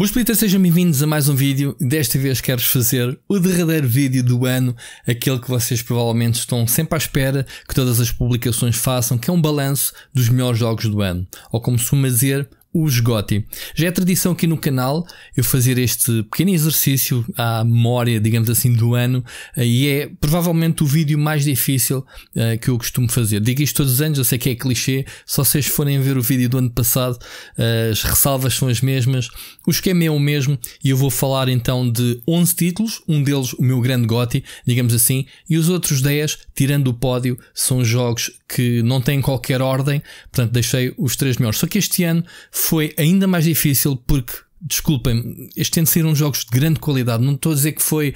Boa pelitas, sejam bem-vindos a mais um vídeo. Desta vez quero fazer o derradeiro vídeo do ano, aquele que vocês provavelmente estão sempre à espera que todas as publicações façam, que é um balanço dos melhores jogos do ano. Ou como se costuma dizer, os Gotti Já é tradição aqui no canal eu fazer este pequeno exercício à memória, digamos assim, do ano eh, e é provavelmente o vídeo mais difícil uh, que eu costumo fazer. Digo isto todos os anos, eu sei que é clichê, só se vocês forem ver o vídeo do ano passado, uh, as ressalvas são as mesmas, o esquema é o mesmo e eu vou falar então de 11 títulos, um deles o meu grande Gotti digamos assim, e os outros 10, tirando o pódio, são jogos que não têm qualquer ordem, portanto deixei os três melhores. Só que este ano foi ainda mais difícil porque desculpem, este ano saíram jogos de grande qualidade. Não estou a dizer que foi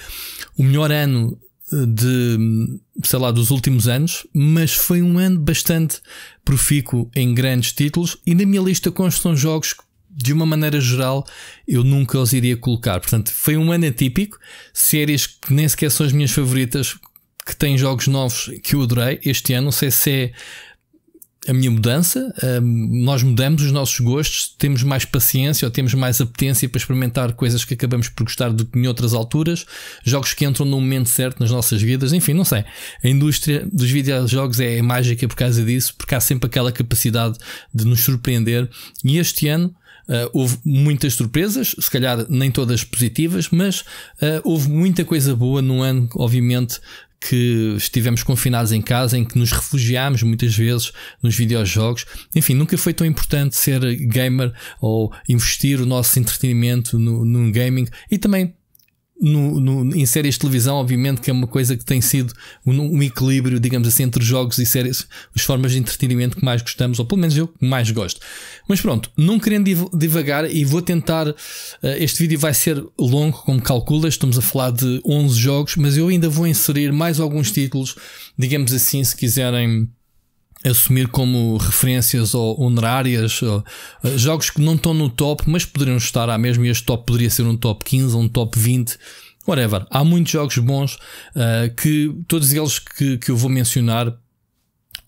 o melhor ano eh, de, sei lá, dos últimos anos, mas foi um ano bastante profícuo em grandes títulos e na minha lista constam jogos que, de uma maneira geral, eu nunca os iria colocar. Portanto, foi um ano atípico, séries que nem sequer são as minhas favoritas, que tem jogos novos que eu adorei este ano. Não sei se é a minha mudança. nós mudamos os nossos gostos, temos mais paciência ou temos mais apetência para experimentar coisas que acabamos por gostar do que em outras alturas. Jogos que entram no momento certo nas nossas vidas. Enfim, não sei. A indústria dos videojogos é mágica por causa disso, porque há sempre aquela capacidade de nos surpreender. E este ano. Uh, houve muitas surpresas, se calhar nem todas positivas, mas uh, houve muita coisa boa num ano, obviamente, que estivemos confinados em casa, em que nos refugiámos muitas vezes nos videojogos. Enfim, nunca foi tão importante ser gamer ou investir o nosso entretenimento no, no gaming e também no, no, em séries de televisão, obviamente, que é uma coisa que tem sido um, um, equilíbrio, digamos assim, entre jogos e séries, as formas de entretenimento que mais gostamos, ou pelo menos eu que mais gosto. Mas pronto, não querendo div divagar, e vou tentar. Uh, este vídeo vai ser longo, como calculas, estamos a falar de 11 jogos, mas eu ainda vou inserir mais alguns títulos, digamos assim, se quiserem assumir como referências ou honorárias ou, uh, jogos que não estão no top, mas poderiam estar à mesma. E este top poderia ser um top 15 ou um top 20. Whatever, há muitos jogos bons uh, que todos eles que, que eu vou mencionar,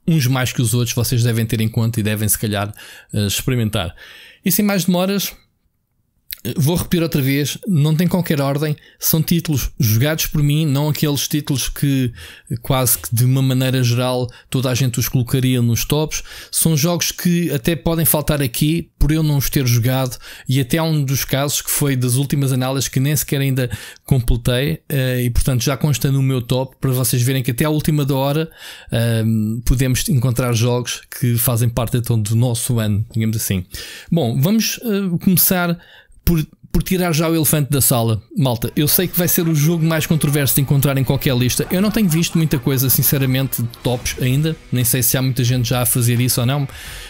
uns mais que os outros, vocês devem ter em conta e devem se calhar uh, experimentar. E sem mais demoras, vou repetir outra vez, não tem qualquer ordem, são títulos jogados por mim, não aqueles títulos que quase que de uma maneira geral toda a gente os colocaria nos tops. São jogos que até podem faltar aqui por eu não os ter jogado e até um dos casos que foi das últimas análises que nem sequer ainda completei eh, e portanto já consta no meu top para vocês verem que até à última da hora ehm, podemos encontrar jogos que fazem parte então do nosso ano, digamos assim. Bom, vamos eh, começar por, por tirar já o elefante da sala. Malta, eu sei que vai ser o jogo mais controverso de encontrar em qualquer lista. Eu não tenho visto muita coisa, sinceramente, de tops ainda. Nem sei se há muita gente já a fazer isso ou não.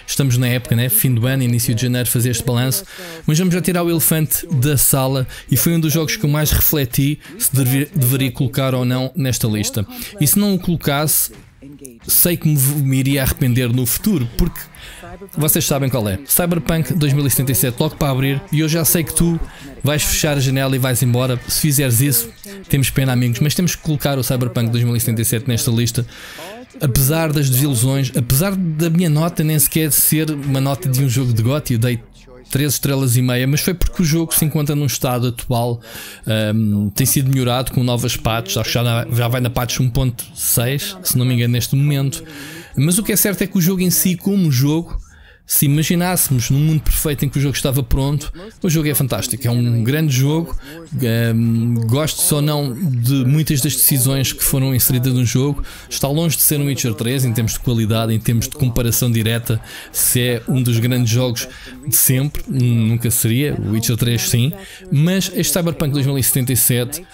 Estamos na época, né? Fim do ano, início de janeiro, fazer este balanço. Mas vamos já tirar o elefante da sala. E foi um dos jogos que eu mais refleti se dever, deveria colocar ou não nesta lista. E se não o colocasse, sei que me, me iria arrepender no futuro, porque vocês sabem qual é. Cyberpunk 2077 logo para abrir e eu já sei que tu vais fechar a janela e vais embora. Se fizeres isso, temos pena, amigos, mas temos que colocar o Cyberpunk 2077 nesta lista. Apesar das desilusões, apesar da minha nota nem sequer ser uma nota de um jogo de GOT, eu dei 3 estrelas e meia, mas foi porque o jogo se encontra num estado atual, um, tem sido melhorado com novas patches, acho que já, já vai na patch 1.6, se não me engano, neste momento. Mas o que é certo é que o jogo em si, como jogo, se imaginássemos num mundo perfeito em que o jogo estava pronto, o jogo é fantástico, é um grande jogo. Um, gosto só não de muitas das decisões que foram inseridas no jogo. Está longe de ser um Witcher 3 em termos de qualidade, em termos de comparação direta, se é um dos grandes jogos de sempre, nunca seria. O Witcher 3 sim, mas este Cyberpunk 2077,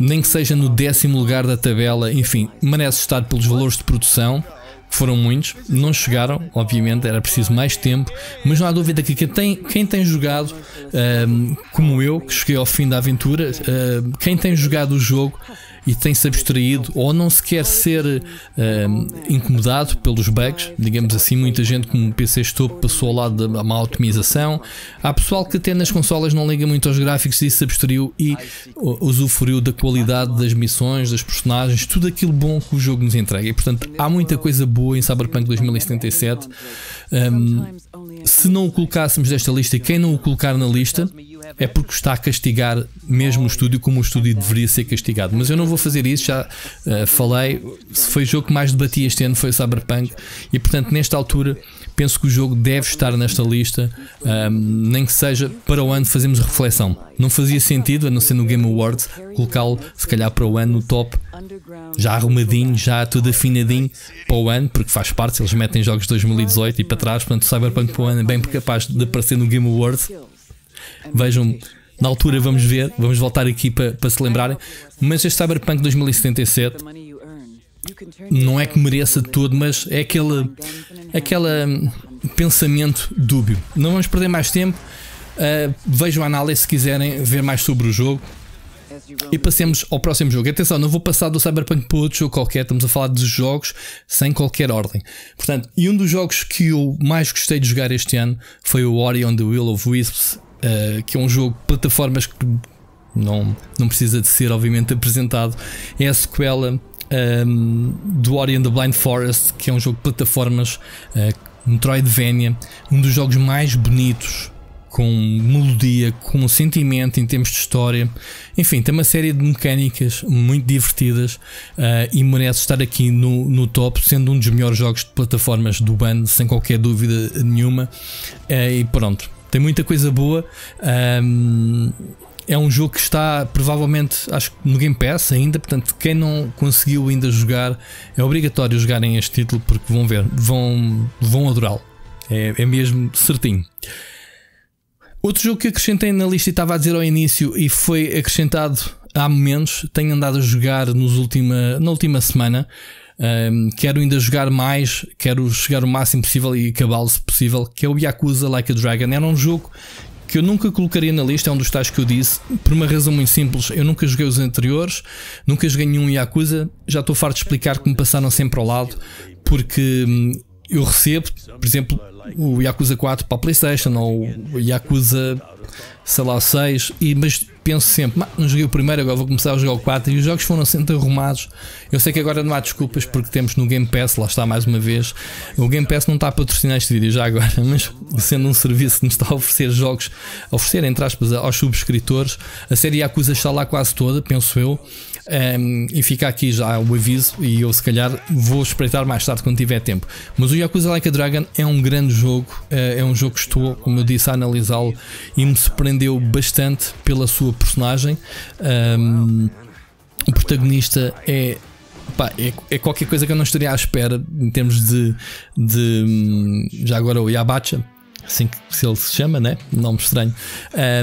nem que seja no décimo lugar da tabela, enfim, merece estar pelos valores de produção foram muitos, não chegaram, obviamente, era preciso mais tempo, mas não há dúvida que quem tem, quem tem jogado, ehm, como eu, que cheguei ao fim da aventura, ehm, quem tem jogado o jogo e tem-se abstraído ou não se quer ser uh, incomodado pelos bugs, digamos assim, muita gente com PC topo passou ao lado da má otimização. Há pessoal que até nas consolas não liga muito aos gráficos e se abstraiu e usufruiu da qualidade das missões, das personagens, tudo aquilo bom que o jogo nos entrega. E portanto há muita coisa boa em Cyberpunk 2077. Um, ehm, se não o colocássemos desta lista, quem não o colocar na lista é porque está a castigar mesmo o estúdio como o estúdio deveria ser castigado. Mas eu não vou fazer isso, já uh, falei. Se foi o jogo que mais debati este ano, foi o Cyberpunk, e portanto, nesta altura, penso que o jogo deve estar nesta lista, ehm, nem que seja para o ano Fazemos reflexão. Não fazia sentido, a não ser no Game Awards, colocá-lo se calhar para o ano no top, já arrumadinho, já tudo afinadinho para o ano, porque faz parte, eles metem jogos de 2018 e para trás, portanto o Cyberpunk para o ano é bem capaz de aparecer no Game Awards é vejam, na altura vamos ver, vamos voltar aqui para, para se lembrarem. Mas este Cyberpunk 2077 não é que mereça tudo, mas é aquele, aquele hum, pensamento dúbio. Não vamos perder mais tempo. Uh, vejam a análise se quiserem ver mais sobre o jogo. E passemos ao próximo jogo. Atenção, não vou passar do Cyberpunk para outro jogo qualquer, estamos a falar de jogos sem qualquer ordem. Portanto, e um dos jogos que eu mais gostei de jogar este ano foi o Ori on the Will of Wisps eh, que é um jogo de plataformas que não, não precisa de ser, obviamente, apresentado. É a sequela um, ehm, do Ori and the Blind Forest, que é um jogo de plataformas, uh, Metroidvania, um dos jogos mais bonitos com melodia, com um sentimento em termos de história. Enfim, tem uma série de mecânicas muito divertidas uh, e merece estar aqui no, no top, sendo um dos melhores jogos de plataformas do ano, sem qualquer dúvida nenhuma. Uh, e pronto, tem muita coisa boa. Um, é um jogo que está provavelmente, acho que no Game Pass ainda, portanto, quem não conseguiu ainda jogar, é obrigatório jogarem este título porque vão ver, vão, vão adorá-lo. É, é mesmo certinho. Outro jogo que acrescentei na lista e estava a dizer ao início e foi acrescentado há momentos, tenho andado a jogar nos última, na última semana. Um, quero ainda jogar mais, quero chegar o máximo possível e acabá-lo se possível, que é o Yakuza Like a Dragon. Era é um jogo que eu nunca colocaria na lista, é um dos tais que eu disse, por uma razão muito simples. Eu nunca joguei os anteriores, nunca joguei nenhum Yakuza, já estou farto de explicar que me passaram sempre ao lado, porque hum, eu recebo, por exemplo, o Yakuza 4 para a PlayStation ou o Yakuza, sei lá, 6, e, mas penso sempre, não joguei o primeiro, agora vou começar a jogar o 4 e os jogos foram sempre arrumados. Eu sei que agora não há desculpas porque temos no Game Pass, lá está mais uma vez. O Game Pass não está a patrocinar este vídeo já agora, mas sendo um serviço que nos está a oferecer jogos, a oferecer entre aspas aos subscritores, a série Yakuza está lá quase toda, penso eu. Um, e fica aqui já o aviso e eu se calhar vou espreitar mais tarde quando tiver tempo. Mas o Yakuza Like a Dragon é um grande jogo. Eh, é um jogo que estou, como eu disse, a analisá-lo e me surpreendeu bastante pela sua personagem. Um, o protagonista é Pá, é, é, qualquer coisa que eu não estaria à espera em termos de, de hum, já agora o Yabacha, assim que se ele se chama, né? Nome estranho.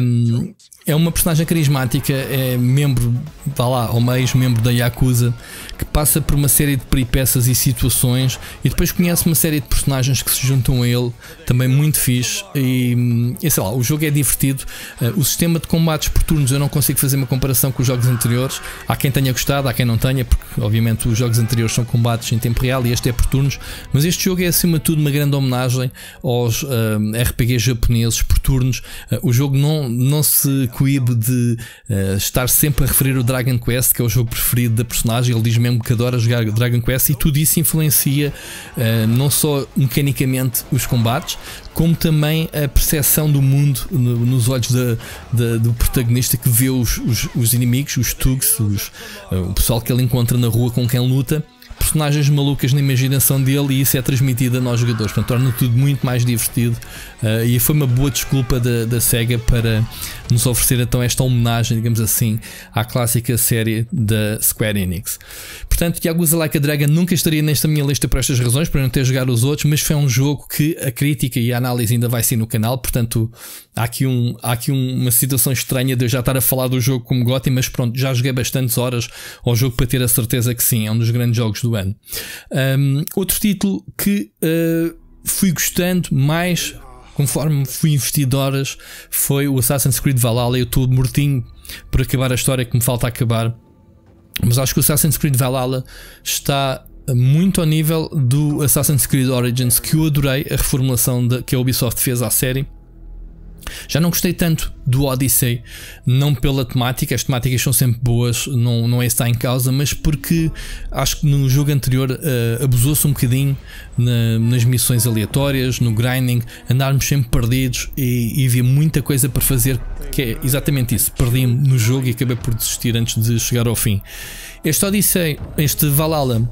Um, é uma personagem carismática, é membro, vá lá, ou mais membro da Yakuza, que passa por uma série de peripécias e situações e depois conhece uma série de personagens que se juntam a ele, também muito fixe. E, e sei lá, o jogo é divertido. Eh, o sistema de combates por turnos eu não consigo fazer uma comparação com os jogos anteriores. Há quem tenha gostado, há quem não tenha, porque obviamente os jogos anteriores são combates em tempo real e este é por turnos. Mas este jogo é acima de tudo uma grande homenagem aos um, eh, RPGs japoneses por turnos. Eh, o jogo não, não se coíbe de uh, estar sempre a referir o Dragon Quest, que é o jogo preferido da personagem. Ele diz mesmo que adora jogar Dragon Quest e tudo isso influencia uh, não só mecanicamente os combates, como também a percepção do mundo no, nos olhos do protagonista que vê os, os, os inimigos, os Tugs, os, uh, o pessoal que ele encontra na rua com quem luta personagens malucas na imaginação dele e isso é transmitido a nós jogadores. Portanto, torna tudo muito mais divertido uh, e foi uma boa desculpa da, da SEGA para nos oferecer então esta homenagem, digamos assim, à clássica série da Square Enix. Portanto, Yakuza Like a Dragon nunca estaria nesta minha lista por estas razões, para não ter jogado os outros, mas foi um jogo que a crítica e a análise ainda vai ser no canal, portanto, há aqui, um, há aqui uma situação estranha de eu já estar a falar do jogo como Gotti, mas pronto, já joguei bastantes horas ao jogo para ter a certeza que sim, é um dos grandes jogos do ano. Um, outro título que uh, fui gostando mais conforme fui investido horas foi o Assassin's Creed Valhalla. Eu estou mortinho por acabar a história que me falta acabar. Mas acho que o Assassin's Creed Valhalla está muito ao nível do Assassin's Creed Origins, que eu adorei a reformulação de, que a Ubisoft fez à série. Já não gostei tanto do Odyssey, não pela temática, as temáticas são sempre boas, não, não é isso que está em causa, mas porque acho que no jogo anterior uh, abusou-se um bocadinho na, nas missões aleatórias, no grinding, andarmos sempre perdidos e, e havia muita coisa para fazer, que é exatamente isso. Perdi-me no jogo e acabei por desistir antes de chegar ao fim. Este Odyssey, este Valhalla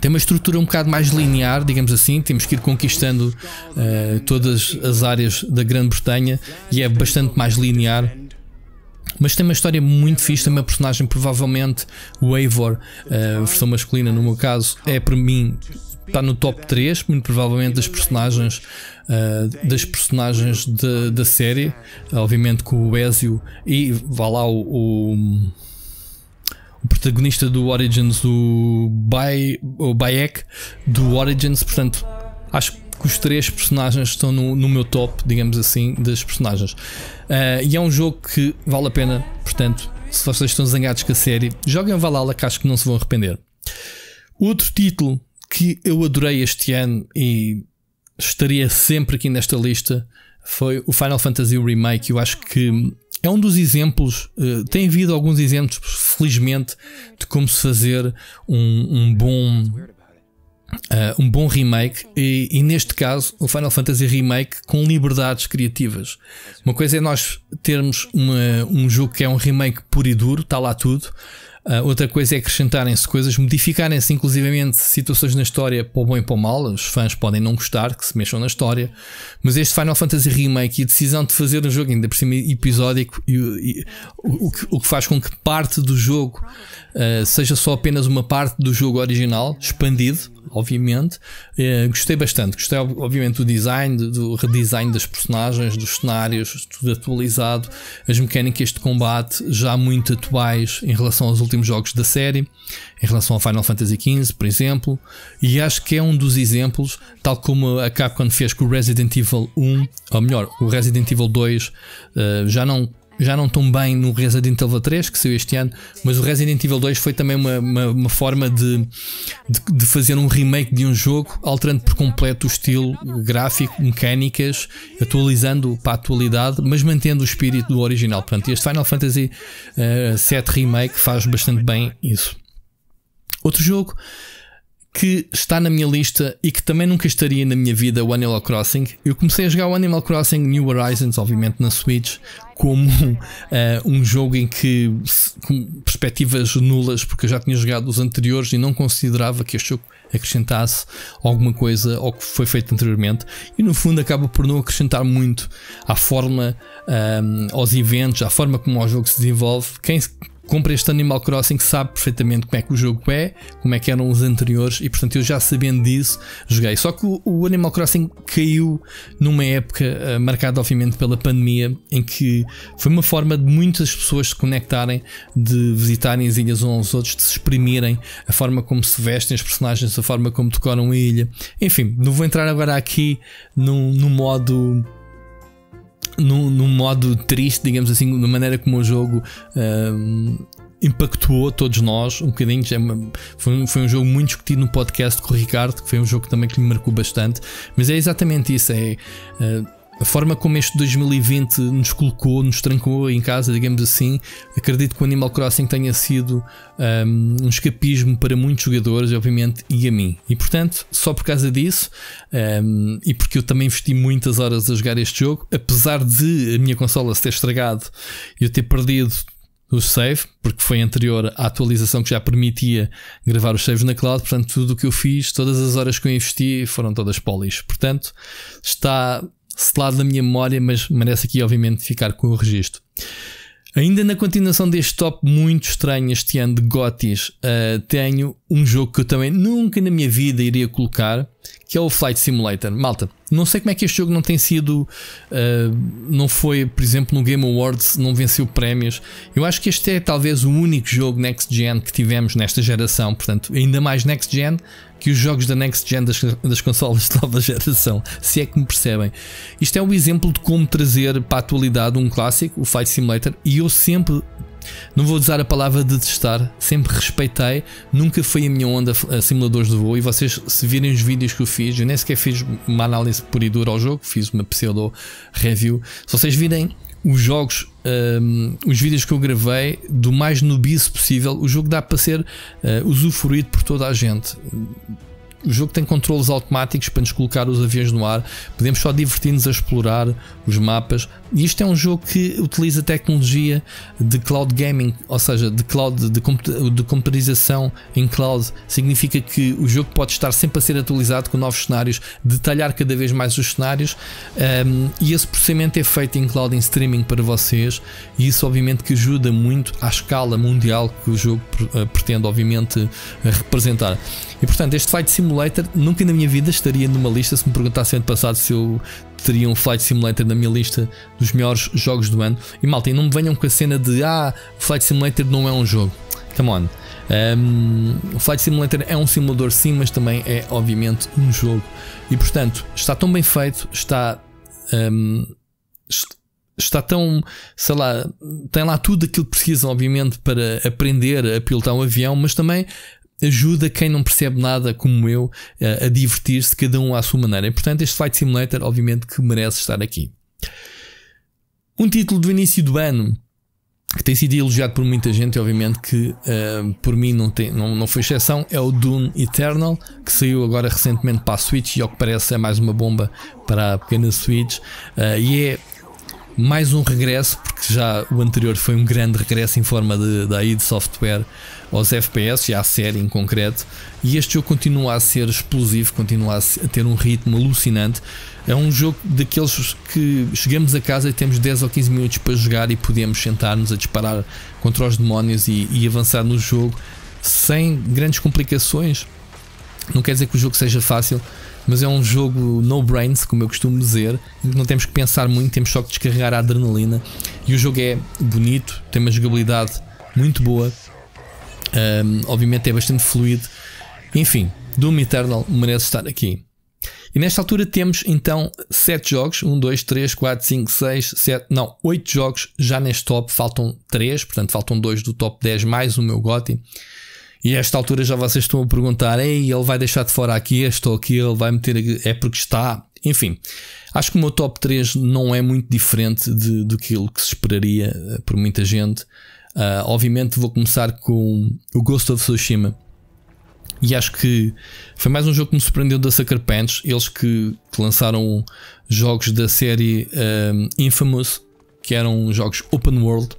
tem uma estrutura um bocado mais linear, digamos assim. Temos que ir conquistando uh, todas as áreas da Grã-Bretanha e é bastante mais linear. Mas tem uma história muito fixe, tem uma personagem, provavelmente o Eivor, uh, versão masculina no meu caso, é para mim, está no top 3, muito provavelmente das personagens uh, das personagens da série. Obviamente com o Ezio e vá lá o, o o protagonista do Origins, do Bay, o Bayek, do Origins, portanto, acho que os três personagens estão no, no meu top, digamos assim, das personagens. Uh, e é um jogo que vale a pena, portanto, se vocês estão zangados com a série, joguem Valhalla que acho que não se vão arrepender. Outro título que eu adorei este ano e estaria sempre aqui nesta lista foi o Final Fantasy Remake. Eu acho que é um dos exemplos, eh, tem havido alguns exemplos, felizmente, de como se fazer um, um bom. Uh, um bom remake e, e, neste caso o Final Fantasy Remake com liberdades criativas. Uma coisa é nós termos uma, um jogo que é um remake puro e duro, está lá tudo, Uh, outra coisa é acrescentarem-se coisas, modificarem-se inclusivamente situações na história para o bom e para o mal. Os fãs podem não gostar que se mexam na história, mas este Final Fantasy Remake e a decisão de fazer um jogo ainda por cima episódico, e, e o, o, que, o, que, faz com que parte do jogo uh, seja só apenas uma parte do jogo original, expandido, obviamente. Uh, gostei bastante, gostei, obviamente, do design, do, do redesign das personagens, dos cenários, tudo atualizado, as mecânicas de combate já muito atuais em relação aos últimos últimos jogos da série, em relação ao Final Fantasy XV, por exemplo, e acho que é um dos exemplos, tal como a Capcom fez com o Resident Evil 1, ou melhor, o Resident Evil 2, eh, já não já não tão bem no Resident Evil 3, que saiu este ano, mas o Resident Evil 2 foi também uma, uma, uma forma de, de, de, fazer um remake de um jogo, alterando por completo o estilo gráfico, mecânicas, atualizando para a atualidade, mas mantendo o espírito do original. Portanto, este Final Fantasy uh, Remake faz bastante bem isso. Outro jogo que está na minha lista e que também nunca estaria na minha vida o Animal Crossing. Eu comecei a jogar o Animal Crossing New Horizons, obviamente na Switch, como uh, eh, um jogo em que com perspectivas nulas, porque eu já tinha jogado os anteriores e não considerava que este jogo acrescentasse alguma coisa ao que foi feito anteriormente, e no fundo acaba por não acrescentar muito à forma, um, ehm, aos eventos, à forma como o jogo se desenvolve. Quem, compra este Animal Crossing sabe perfeitamente como é que o jogo é, como é que eram os anteriores e portanto eu já sabendo disso joguei. Só que o, Animal Crossing caiu numa época eh, marcada obviamente pela pandemia em que foi uma forma de muitas pessoas se conectarem, de visitarem as ilhas uns aos outros, de se exprimirem, a forma como se vestem os personagens, a forma como decoram a ilha. Enfim, não vou entrar agora aqui no modo num, num, modo triste, digamos assim, na maneira como o jogo hum, impactou todos nós um bocadinho. É foi um, foi, um jogo muito discutido no podcast com o Ricardo, que foi um jogo também que me marcou bastante. Mas é exatamente isso: é. Uh, a forma como este 2020 nos colocou, nos trancou em casa, digamos assim, acredito que o Animal Crossing tenha sido um, um escapismo para muitos jogadores, obviamente, e a mim. E portanto, só por causa disso, um, e porque eu também investi muitas horas a jogar este jogo, apesar de a minha consola se ter estragado e eu ter perdido o save, porque foi anterior à atualização que já permitia gravar os saves na cloud, portanto, tudo o que eu fiz, todas as horas que eu investi foram todas polis. Portanto, está selado da minha memória, mas merece aqui, obviamente, ficar com o registro. Ainda na continuação deste top muito estranho este ano de Gotis, uh, tenho um jogo que eu também nunca na minha vida iria colocar, que é o Flight Simulator. Malta, não sei como é que este jogo não tem sido. Uh, não foi, por exemplo, no Game Awards, não venceu prémios. Eu acho que este é talvez o único jogo Next Gen que tivemos nesta geração, portanto, ainda mais Next Gen, que os jogos da next gen das, das consolas de nova geração, se é que me percebem. Isto é um exemplo de como trazer para a atualidade um clássico, o Flight Simulator, e eu sempre não vou usar a palavra de testar, sempre respeitei, nunca foi a minha onda a simuladores de voo. E vocês, se virem os vídeos que eu fiz, eu nem sequer fiz uma análise pura e dura ao jogo, fiz uma pseudo review. Se vocês virem os jogos, um, ehm, os vídeos que eu gravei, do mais nubice possível, o jogo dá para ser uh, usufruído por toda a gente o jogo tem controles automáticos para nos colocar os aviões no ar, podemos só divertir-nos a explorar os mapas. E isto é um jogo que utiliza tecnologia de cloud gaming, ou seja, de cloud de, de computarização em cloud. Significa que o jogo pode estar sempre a ser atualizado com novos cenários, detalhar cada vez mais os cenários. Um, e esse processamento é feito em cloud, em streaming para vocês, e isso obviamente que ajuda muito à escala mundial que o jogo pretende, obviamente, representar. E portanto, este flight simulator Simulator nunca na minha vida estaria numa lista. Se me perguntassem ano passado se eu teria um Flight Simulator na minha lista dos melhores jogos do ano. E malta, e não me venham com a cena de ah, Flight Simulator não é um jogo. Come on. Um, o Flight Simulator é um simulador, sim, mas também é, obviamente, um jogo. E portanto, está tão bem feito, está. Um, está tão, sei lá, tem lá tudo aquilo que precisam, obviamente, para aprender a pilotar um avião, mas também ajuda quem não percebe nada, como eu, eh, a divertir-se, cada um à sua maneira. E, portanto, este Flight Simulator, obviamente, que merece estar aqui. Um título do início do ano que tem sido elogiado por muita gente, obviamente que uh, por mim não, tem, não, não foi exceção, é o Dune Eternal, que saiu agora recentemente para a Switch e ao que parece é mais uma bomba para a pequena Switch. Uh, e é mais um regresso, porque já o anterior foi um grande regresso em forma de, da id Software aos FPS e à série em concreto. E este jogo continua a ser explosivo, continua a ter um ritmo alucinante. É um jogo daqueles que chegamos a casa e temos 10 ou 15 minutos para jogar e podemos sentar-nos a disparar contra os demónios e, e avançar no jogo sem grandes complicações. Não quer dizer que o jogo seja fácil, mas é um jogo no brains, como eu costumo dizer, não temos que pensar muito, temos só que descarregar a adrenalina. E o jogo é bonito, tem uma jogabilidade muito boa, um, obviamente é bastante fluido. Enfim, Doom Eternal merece estar aqui. E nesta altura temos então 7 jogos: 1, 2, 3, 4, 5, 6, 7, não, 8 jogos já neste top. Faltam 3, portanto faltam 2 do top 10, mais o meu GOTI. E a esta altura já vocês estão a perguntar: ei, ele vai deixar de fora aqui, este ou aquele, vai meter. É porque está. Enfim, acho que o meu top 3 não é muito diferente de, do que se esperaria eh, por muita gente. Uh, obviamente vou começar com o Ghost of Tsushima. E acho que foi mais um jogo que me surpreendeu da Sucker Punch. Eles que, que lançaram jogos da série um, ah, Infamous, que eram jogos open world,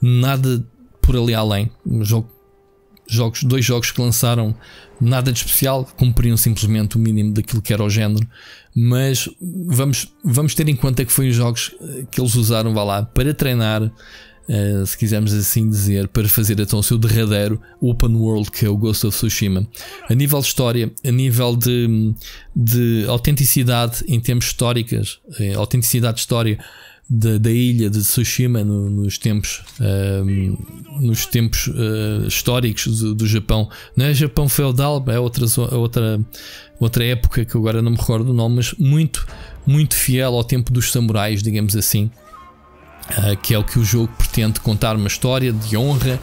nada por ali além. Jogo, jogos, dois jogos que lançaram nada de especial, cumpriam simplesmente o mínimo daquilo que era o género. Mas vamos, vamos ter em conta que foi os jogos ah, que eles usaram, vá lá, para treinar uh, se quisermos assim dizer, para fazer então o seu derradeiro open world que é o Ghost of Tsushima. A nível de história, a nível de, de autenticidade em termos históricas, eh, autenticidade de história da, da ilha de Tsushima no, nos tempos, eh, nos tempos uh, históricos do, do, Japão. Não é Japão feudal, é outra, é outra, outra época que agora não me recordo o nome, mas muito, muito fiel ao tempo dos samurais, digamos assim. Ah, que é o que o jogo pretende contar uma história de honra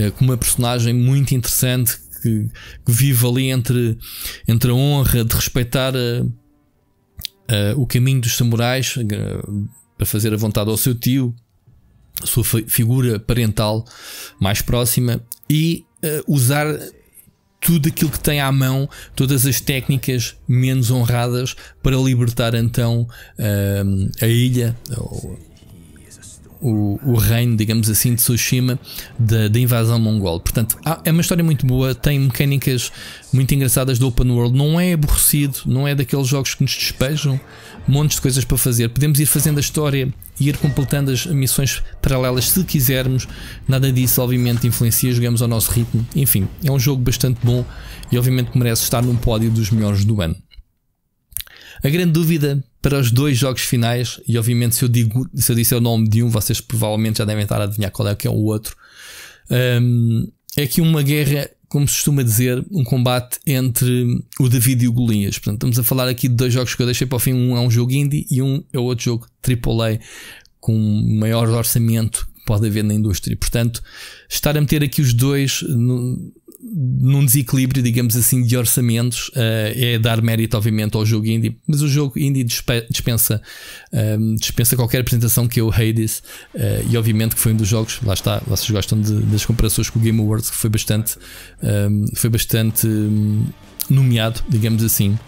ah, com uma personagem muito interessante que, que, vive ali entre, entre a honra de respeitar a, ah, a, o caminho dos samurais para fazer a vontade ao seu tio, a sua figura parental mais próxima e usar tudo aquilo que tem à mão, todas as técnicas menos honradas para libertar então a ilha. Ou, o, o reino, digamos assim, de Tsushima da, da invasão mongol. Portanto, há, é uma história muito boa, tem mecânicas muito engraçadas do open world, não é aborrecido, não é daqueles jogos que nos despejam montes de coisas para fazer. Podemos ir fazendo a história e ir completando as missões paralelas se quisermos. Nada disso, obviamente, influencia, jogamos ao nosso ritmo. Enfim, é um jogo bastante bom e, obviamente, merece estar num pódio dos melhores do ano. A grande dúvida para os dois jogos finais, e obviamente se eu, digo, se eu disser o nome de um, vocês provavelmente já devem estar a adivinhar qual é que é o outro. Um, é aqui uma guerra, como se costuma dizer, um combate entre o David e o Golias. Portanto, estamos a falar aqui de dois jogos que eu deixei para o fim. Um é um jogo indie e um é outro jogo AAA com maior orçamento que pode haver na indústria. Portanto, estar a meter aqui os dois no, num desequilíbrio, digamos assim, de orçamentos, uh, é dar mérito, obviamente, ao jogo indie, mas o jogo indie dispensa, ehm, dispensa qualquer apresentação que o Hades, uh, e obviamente que foi um dos jogos, lá está, vocês gostam de, das comparações com o Game Awards, que foi bastante, ehm, foi bastante um, nomeado, digamos assim.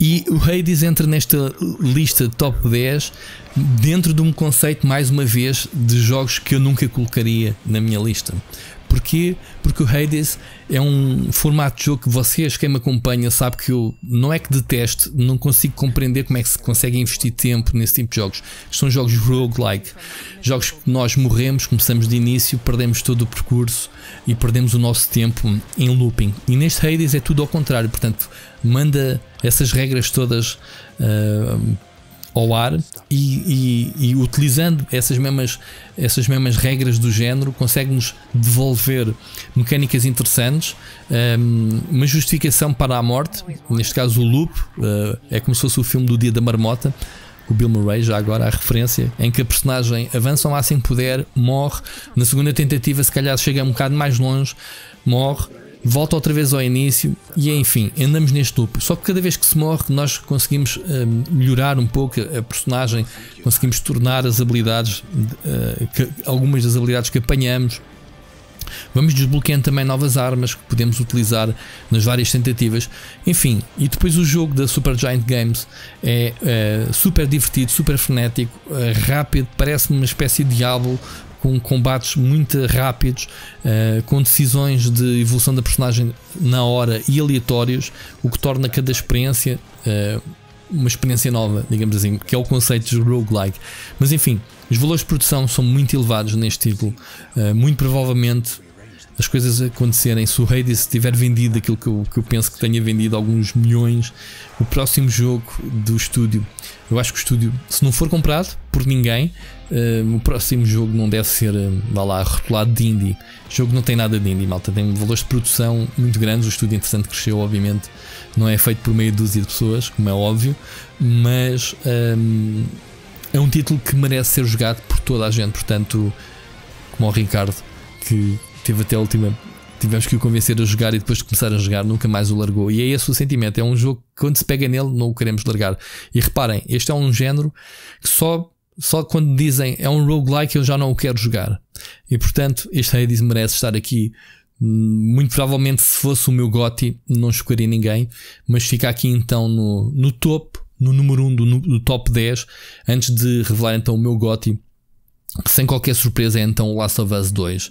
E o Hades entra nesta lista top 10 dentro de um conceito, mais uma vez, de jogos que eu nunca colocaria na minha lista. Porquê? Porque o Hades é um formato de jogo que vocês, quem me acompanha, sabe que eu não é que deteste, não consigo compreender como é que se consegue investir tempo nesse tipo de jogos. São jogos roguelike, jogos que nós morremos, começamos de início, perdemos todo o percurso e perdemos o nosso tempo em looping. E neste Hades é tudo ao contrário, portanto, manda essas regras todas. Uh, ao ar e, e, e, utilizando essas mesmas, essas mesmas regras do género, consegue-nos devolver mecânicas interessantes, ehm, uma justificação para a morte, neste caso o loop, eh, é como se fosse o filme do Dia da Marmota. O Bill Murray, já agora a referência, em que a personagem avança ao máximo que puder, morre. Na segunda tentativa, se calhar chega um bocado mais longe, morre, volta outra vez ao início e enfim, andamos neste loop. Só que cada vez que se morre, nós conseguimos uh, melhorar um pouco a, personagem, conseguimos tornar as habilidades, uh, que, algumas das habilidades que apanhamos. Vamos desbloqueando também novas armas que podemos utilizar nas várias tentativas. Enfim, e depois o jogo da Super Giant Games é eh, super divertido, super frenético, rápido, parece-me uma espécie de diabo, com combates muito rápidos, uh, com decisões de evolução da personagem na hora e aleatórios, o que torna cada experiência uh, uma experiência nova, digamos assim, que é o conceito de roguelike. Mas enfim, os valores de produção são muito elevados neste título, uh, muito provavelmente as coisas acontecerem, se o Hades tiver vendido aquilo que eu, que eu penso que tenha vendido, alguns milhões, o próximo jogo do estúdio, eu acho que o estúdio, se não for comprado por ninguém, uh, o próximo jogo não deve ser, eh, vá lá, rotulado de indie. O jogo não tem nada de indie, malta, tem valores de produção muito grandes, o estúdio, interessante cresceu, obviamente, não é feito por meia dúzia de pessoas, como é óbvio, mas um, eh, é um título que merece ser jogado por toda a gente, portanto, como o Ricardo. Que, teve até a última. Tivemos que o convencer a jogar e depois de começar a jogar nunca mais o largou. E é esse o sentimento. É um jogo que quando se pega nele não o queremos largar. E reparem, este é um género que só, só quando dizem é um roguelike eu já não o quero jogar. E portanto, este Hades merece estar aqui hum, muito provavelmente se fosse o meu Gotti não chocaria ninguém, mas fica aqui então no, no topo, no número 1 um do, top 10, antes de revelar então o meu Gotti, sem qualquer surpresa é então o Last of Us 2.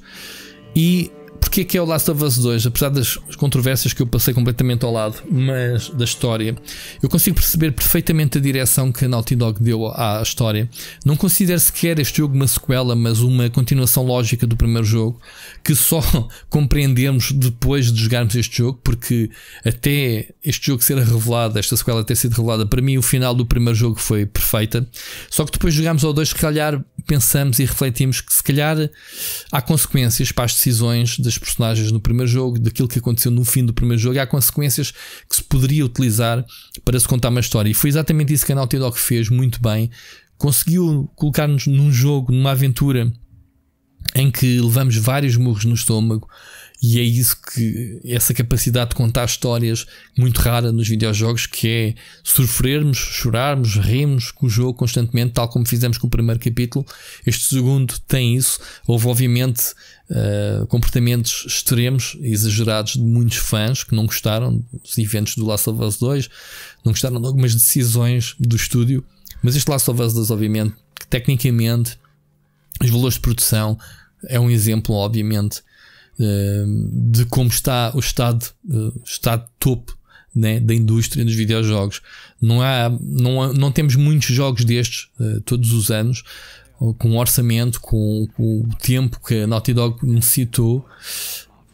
и Porque é que é o Last of Us 2, apesar das controvérsias que eu passei completamente ao lado, mas da história, eu consigo perceber perfeitamente a direção que a Naughty Dog deu à história. Não considero sequer este jogo uma sequela, mas uma continuação lógica do primeiro jogo, que só compreendemos depois de jogarmos este jogo, porque até este jogo ser revelado, esta sequela ter sido revelada, para mim o final do primeiro jogo foi perfeita. Só que depois jogámos ao 2, se calhar pensamos e refletimos que se calhar há consequências para as decisões de das personagens no primeiro jogo, daquilo que aconteceu no fim do primeiro jogo, e há consequências que se poderia utilizar para se contar uma história. E foi exatamente isso que a Naughty Dog fez muito bem. Conseguiu colocar-nos num jogo, numa aventura em que levamos vários murros no estômago, e é isso que essa capacidade de contar histórias muito rara nos videojogos que é sofrermos, chorarmos, rirmos com o jogo constantemente, tal como fizemos com o primeiro capítulo. Este segundo tem isso. Houve obviamente uh, comportamentos extremos, exagerados de muitos fãs que não gostaram dos eventos do Last of Us 2, não gostaram de algumas decisões do estúdio, mas este Last of Us 2 obviamente que tecnicamente os valores de produção é um exemplo, obviamente, Ehm, de como está o estado, eh, estado topo né, da indústria dos videojogos. Não, há, não, há, não temos muitos jogos destes eh, todos os anos, com o orçamento, com, com o tempo que a Naughty Dog necessitou.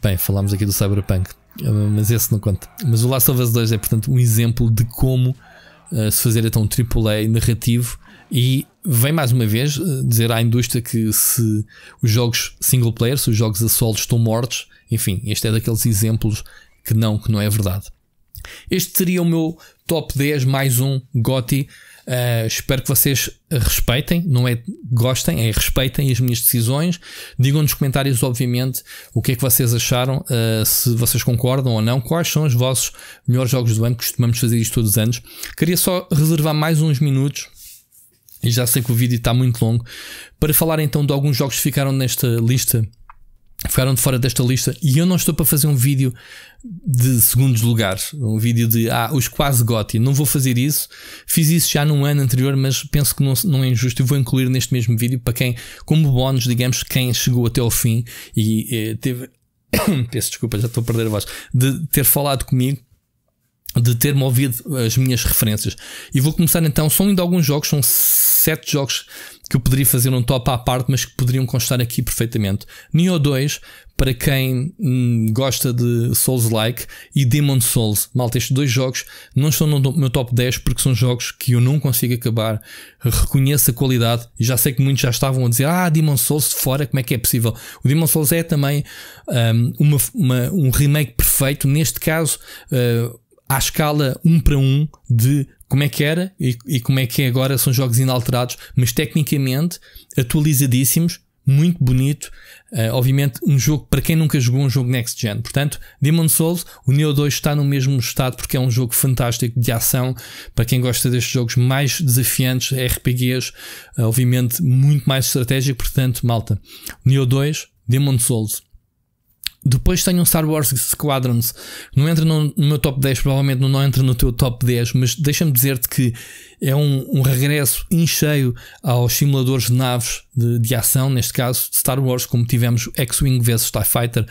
Bem, falámos aqui do Cyberpunk, eh, mas esse não conta. Mas o Last of Us 2 é, portanto, um exemplo de como se fazer então um AAA narrativo e vem mais uma vez eh, dizer à indústria que se os jogos single player, se os jogos a solo estão mortos, enfim, este é daqueles exemplos que não, que não é verdade. Este seria o meu top 10 mais um GOTY. Uh, eh, espero que vocês respeitem, não é gostem, é respeitem as minhas decisões. Digam nos comentários, obviamente, o que é que vocês acharam, uh, se vocês concordam ou não, quais são os vossos melhores jogos do ano, costumamos fazer isto todos os anos. Queria só reservar mais uns minutos e já sei que o vídeo está muito longo. Para falar então de alguns jogos que ficaram nesta lista, ficaram de fora desta lista, e eu não estou para fazer um vídeo de segundos lugares, um vídeo de ah, os quase Gotti. Não vou fazer isso. Fiz isso já num ano anterior, mas penso que não, não é injusto e vou incluir neste mesmo vídeo para quem, como bónus, digamos, quem chegou até ao fim e eh, teve. Peço desculpa, já estou a perder a voz. De ter falado comigo de ter-me ouvido as minhas referências. E vou começar então, são ainda alguns jogos, são sete jogos que eu poderia fazer um top à parte, mas que poderiam constar aqui perfeitamente. Nioh 2, para quem hum, gosta de Souls-like, e Demon Souls. Malta, estes dois jogos não estão no meu top 10 porque são jogos que eu não consigo acabar. Reconheço a qualidade e já sei que muitos já estavam a dizer: Ah, Demon Souls fora, como é que é possível? O Demon Souls é também hum, uma, uma, um remake perfeito, neste caso. Uh, à escala 1 um para 1 um de como é que era e, e, como é que é agora, são jogos inalterados, mas tecnicamente atualizadíssimos, muito bonito. Uh, obviamente, um jogo para quem nunca jogou um jogo next gen. Portanto, Demon Souls, o Neo 2 está no mesmo estado porque é um jogo fantástico de ação. Para quem gosta destes jogos mais desafiantes, RPGs, uh, eh, obviamente muito mais estratégico. Portanto, malta, Neo 2, Demon Souls. Depois tenho um Star Wars Squadrons. Não entra no, no meu top 10, provavelmente não, entra no teu top 10, mas deixa-me dizer-te que é um, um regresso em cheio aos simuladores de naves de, de ação, neste caso de Star Wars, como tivemos X-Wing vs TIE Fighter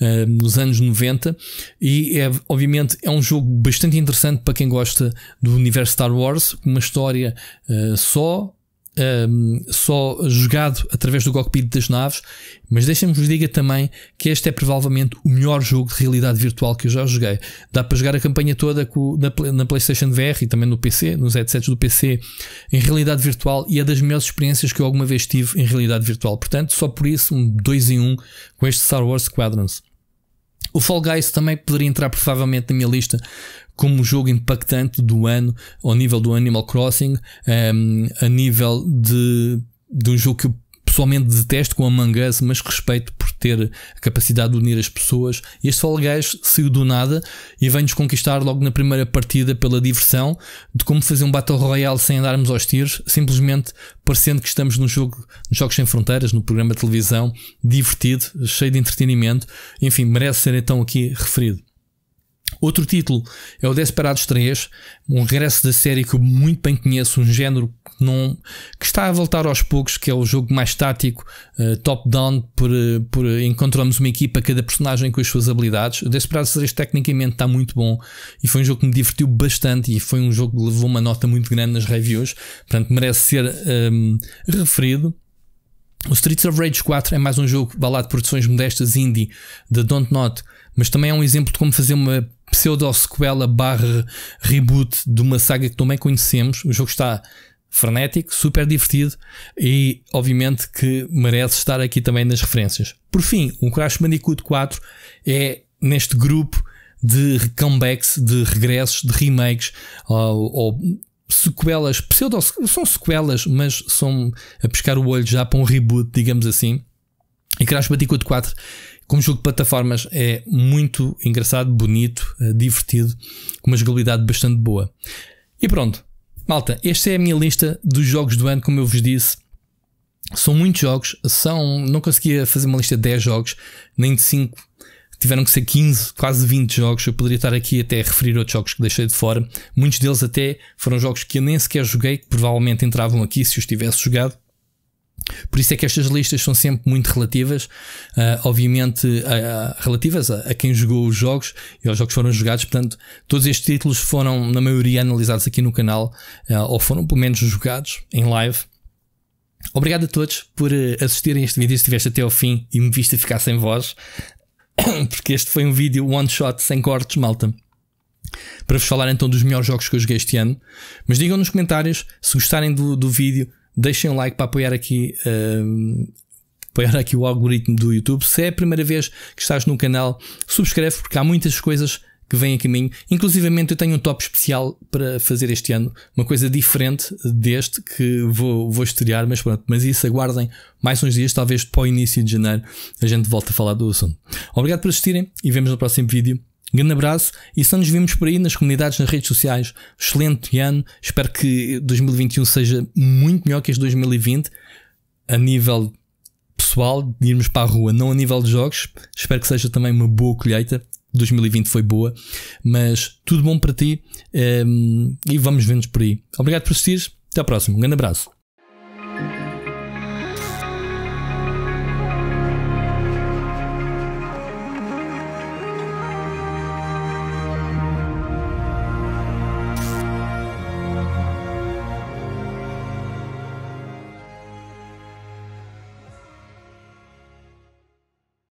uh, nos anos 90. E é, obviamente é um jogo bastante interessante para quem gosta do universo Star Wars, uma história uh, só, um, ehm, só jogado através do cockpit das naves, mas deixem-me vos diga também que este é provavelmente o melhor jogo de realidade virtual que eu já joguei. Dá para jogar a campanha toda na, na PlayStation VR e também no PC, nos headsets do PC, em realidade virtual e é das melhores experiências que eu alguma vez tive em realidade virtual. Portanto, só por isso, um 2 em 1 um, com este Star Wars Squadrons. O Fall Guys também poderia entrar provavelmente na minha lista como um jogo impactante do ano, ao nível do Animal Crossing, um, ehm, a nível de, de um jogo que eu pessoalmente detesto com a Mangas, mas respeito por ter a capacidade de unir as pessoas. Este Fall Guys saiu do nada e vem-nos conquistar logo na primeira partida pela diversão de como fazer um Battle Royale sem andarmos aos tiros, simplesmente parecendo que estamos num jogo, nos Jogos Sem Fronteiras, no programa de televisão, divertido, cheio de entretenimento. Enfim, merece ser então aqui referido. Outro título é o Desperados 3, um regresso da série que eu muito bem conheço, um género que, não, que está a voltar aos poucos, que é o jogo mais tático, uh, eh, top-down, por, eh, por, encontramos uma equipa, cada personagem com as suas habilidades. O Desperados 3 tecnicamente está muito bom e foi um jogo que me divertiu bastante e foi um jogo que levou uma nota muito grande nas reviews, portanto merece ser um, ehm, referido. O Streets of Rage 4 é mais um jogo balado de produções modestas indie da Dontnod, mas também é um exemplo de como fazer uma pseudo-sequela barra reboot de uma saga que também conhecemos. O jogo está frenético, super divertido e obviamente que merece estar aqui também nas referências. Por fim, o Crash Bandicoot 4 é neste grupo de comebacks, de regressos, de remakes ou, ou sequelas, pseudo, são sequelas, mas são a pescar o olho já para um reboot, digamos assim. E Crash Bandicoot 4 como jogo de plataformas é muito engraçado, bonito, eh, divertido, com uma jogabilidade bastante boa. E pronto, malta, esta é a minha lista dos jogos do ano, como eu vos disse. São muitos jogos, são, não conseguia fazer uma lista de 10 jogos, nem de 5, tiveram que ser 15, quase 20 jogos. Eu poderia estar aqui até a referir outros jogos que deixei de fora. Muitos deles até foram jogos que eu nem sequer joguei, que provavelmente entravam aqui se os tivesse jogado. Por isso é que estas listas são sempre muito relativas, uh, obviamente relativas a, a, quem jogou os jogos e aos jogos que foram jogados. Portanto, todos estes títulos foram, na maioria, analisados aqui no canal, uh, ou foram pelo menos jogados em live. Obrigado a todos por ah, assistirem este vídeo. Se estiveste até ao fim e me viste ficar sem voz, porque este foi um vídeo one shot, sem cortes, malta para vos falar então dos melhores jogos que eu joguei este ano. Mas digam nos comentários se gostarem do, do vídeo, Deixem um like para apoiar aqui, hum, apoiar aqui o algoritmo do YouTube. Se é a primeira vez que estás no canal, subscreve porque há muitas coisas que vêm a caminho. Inclusivamente eu tenho um top especial para fazer este ano, uma coisa diferente deste que vou, vou estrear, mas pronto, mas isso aguardem mais uns dias, talvez para o início de janeiro a gente volta a falar do assunto. Obrigado por assistirem e vemos no próximo vídeo. Grande abraço e só nos vemos por aí nas comunidades, nas redes sociais. Excelente ano. Espero que 2021 seja muito melhor que este 2020 a nível pessoal, de irmos para a rua, não a nível de jogos. Espero que seja também uma boa colheita. 2020 foi boa, mas tudo bom para ti um, ehm, e vamos ver-nos por aí. Obrigado por assistir. Até à próxima. Um grande abraço.